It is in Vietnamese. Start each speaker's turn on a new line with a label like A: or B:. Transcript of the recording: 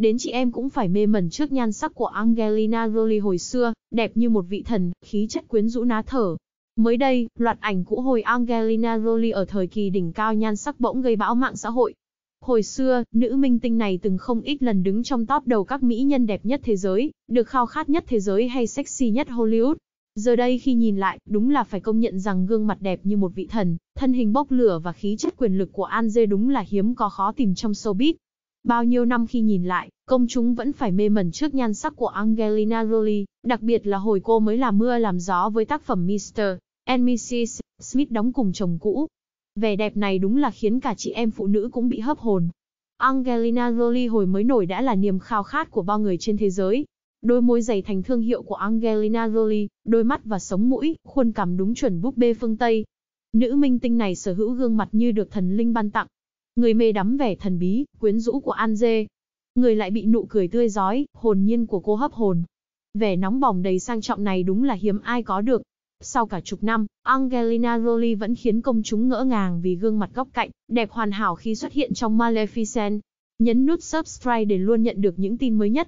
A: Đến chị em cũng phải mê mẩn trước nhan sắc của Angelina Jolie hồi xưa, đẹp như một vị thần, khí chất quyến rũ ná thở. Mới đây, loạt ảnh cũ hồi Angelina Jolie ở thời kỳ đỉnh cao nhan sắc bỗng gây bão mạng xã hội. Hồi xưa, nữ minh tinh này từng không ít lần đứng trong top đầu các mỹ nhân đẹp nhất thế giới, được khao khát nhất thế giới hay sexy nhất Hollywood. Giờ đây khi nhìn lại, đúng là phải công nhận rằng gương mặt đẹp như một vị thần, thân hình bốc lửa và khí chất quyền lực của An đúng là hiếm có khó tìm trong showbiz. Bao nhiêu năm khi nhìn lại, công chúng vẫn phải mê mẩn trước nhan sắc của Angelina Jolie, đặc biệt là hồi cô mới làm mưa làm gió với tác phẩm Mr. and Mrs. Smith đóng cùng chồng cũ. Vẻ đẹp này đúng là khiến cả chị em phụ nữ cũng bị hấp hồn. Angelina Jolie hồi mới nổi đã là niềm khao khát của bao người trên thế giới. Đôi môi dày thành thương hiệu của Angelina Jolie, đôi mắt và sống mũi, khuôn cằm đúng chuẩn búp bê phương Tây. Nữ minh tinh này sở hữu gương mặt như được thần linh ban tặng, Người mê đắm vẻ thần bí, quyến rũ của An Dê. Người lại bị nụ cười tươi giói, hồn nhiên của cô hấp hồn. Vẻ nóng bỏng đầy sang trọng này đúng là hiếm ai có được. Sau cả chục năm, Angelina Jolie vẫn khiến công chúng ngỡ ngàng vì gương mặt góc cạnh, đẹp hoàn hảo khi xuất hiện trong Maleficent. Nhấn nút subscribe để luôn nhận được những tin mới nhất.